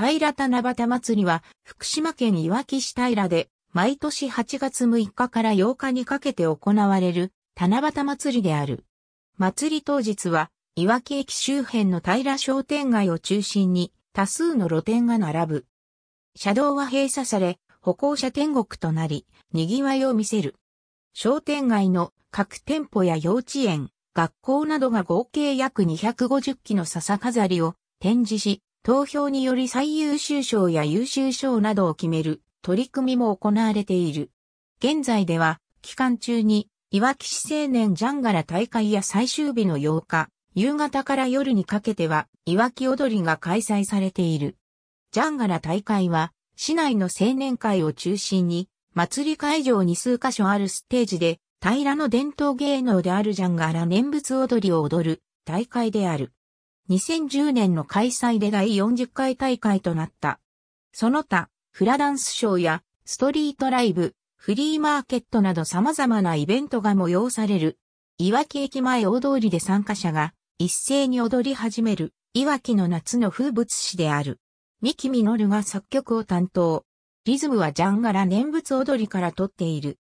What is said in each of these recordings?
平田七夕祭りは、福島県いわき市平で、毎年8月6日から8日にかけて行われる、七夕祭りである。祭り当日は、いわき駅周辺の平商店街を中心に、多数の露店が並ぶ。車道は閉鎖され、歩行者天国となり、賑わいを見せる。商店街の各店舗や幼稚園、学校などが合計約250機の笹飾りを展示し、投票により最優秀賞や優秀賞などを決める取り組みも行われている。現在では、期間中に、いわき市青年ジャンガラ大会や最終日の8日、夕方から夜にかけては、いわき踊りが開催されている。ジャンガラ大会は、市内の青年会を中心に、祭り会場に数カ所あるステージで、平らの伝統芸能であるジャンガラ念仏踊りを踊る大会である。2010年の開催で第40回大会となった。その他、フラダンスショーやストリートライブ、フリーマーケットなど様々なイベントが催される。いわき駅前大通りで参加者が一斉に踊り始める、いわきの夏の風物詩である。三木実が作曲を担当。リズムはジャンガラ念仏踊りから取っている。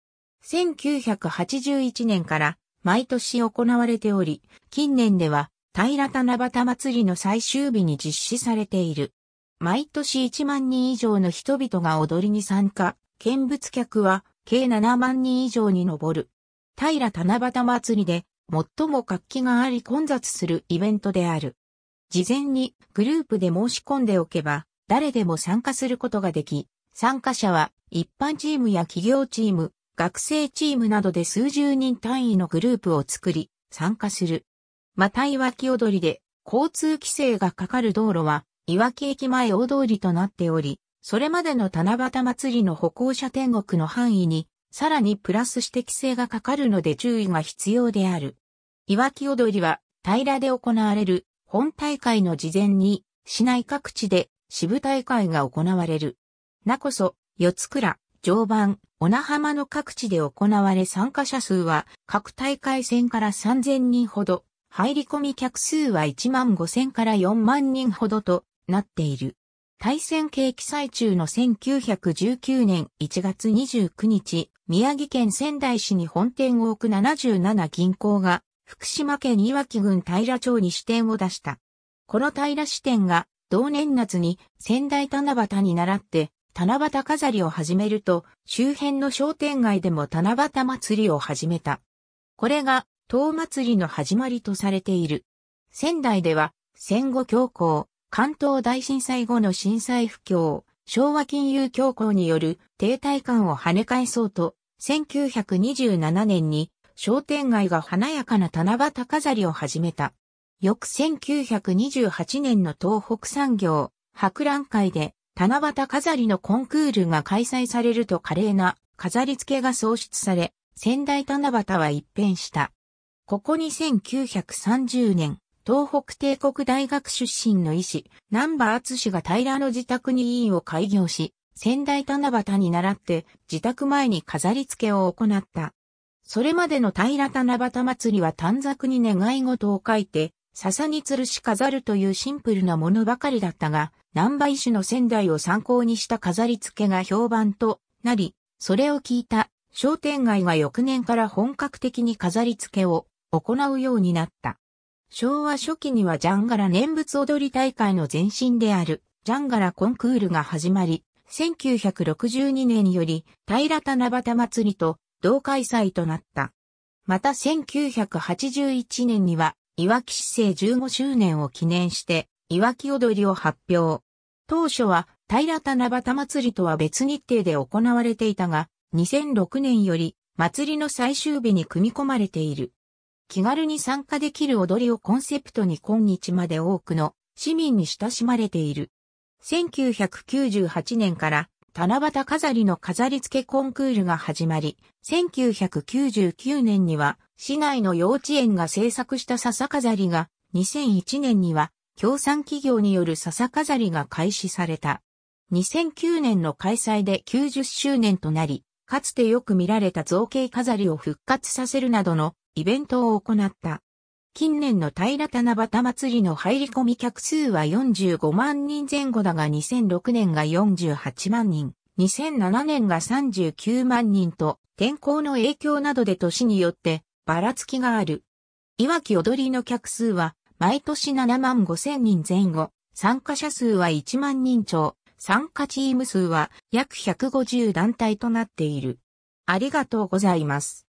1981年から毎年行われており、近年では平七夕祭りの最終日に実施されている。毎年1万人以上の人々が踊りに参加、見物客は計7万人以上に上る。平七夕祭りで最も活気があり混雑するイベントである。事前にグループで申し込んでおけば誰でも参加することができ、参加者は一般チームや企業チーム、学生チームなどで数十人単位のグループを作り参加する。またいわき踊りで、交通規制がかかる道路は、いわき駅前大通りとなっており、それまでの七夕祭りの歩行者天国の範囲に、さらにプラスして規制がかかるので注意が必要である。いわき踊りは、平らで行われる本大会の事前に、市内各地で支部大会が行われる。なこそ、四つ倉、常磐、小名浜の各地で行われ参加者数は各大会戦から3000人ほど。入り込み客数は1万5千から4万人ほどとなっている。対戦景気最中の1919年1月29日、宮城県仙台市に本店を置く77銀行が、福島県いわき郡平町に支店を出した。この平支店が、同年夏に仙台七夕に倣って、七夕飾りを始めると、周辺の商店街でも七夕祭りを始めた。これが唐祭りの始まりとされている。仙台では、戦後恐慌、関東大震災後の震災不況、昭和金融恐慌による停滞感を跳ね返そうと、1927年に商店街が華やかな七夕飾りを始めた。翌1928年の東北産業博覧会で七夕飾りのコンクールが開催されると華麗な飾り付けが創出され、仙台七夕は一変した。ここに1930年、東北帝国大学出身の医師、南波厚氏が平の自宅に医院を開業し、仙台七夕に習って自宅前に飾り付けを行った。それまでの平七夕祭りは短冊に願い事を書いて、笹に吊るし飾るというシンプルなものばかりだったが、南波医師の仙台を参考にした飾り付けが評判となり、それを聞いた商店街が翌年から本格的に飾り付けを行うようになった。昭和初期にはジャンガラ念仏踊り大会の前身であるジャンガラコンクールが始まり、1962年より平田七夕祭りと同開催となった。また1981年には、いわき市政15周年を記念して、いわき踊りを発表。当初は、平田七夕祭りとは別日程で行われていたが、2006年より、祭りの最終日に組み込まれている。気軽に参加できる踊りをコンセプトに今日まで多くの市民に親しまれている。1998年から七夕飾りの飾り付けコンクールが始まり、1999年には市内の幼稚園が制作した笹飾りが、2001年には協賛企業による笹飾りが開始された。2009年の開催で90周年となり、かつてよく見られた造形飾りを復活させるなどのイベントを行った。近年の平田七夕祭りの入り込み客数は45万人前後だが2006年が48万人、2007年が39万人と天候の影響などで年によってばらつきがある。いわき踊りの客数は毎年7万5千人前後、参加者数は1万人超、参加チーム数は約150団体となっている。ありがとうございます。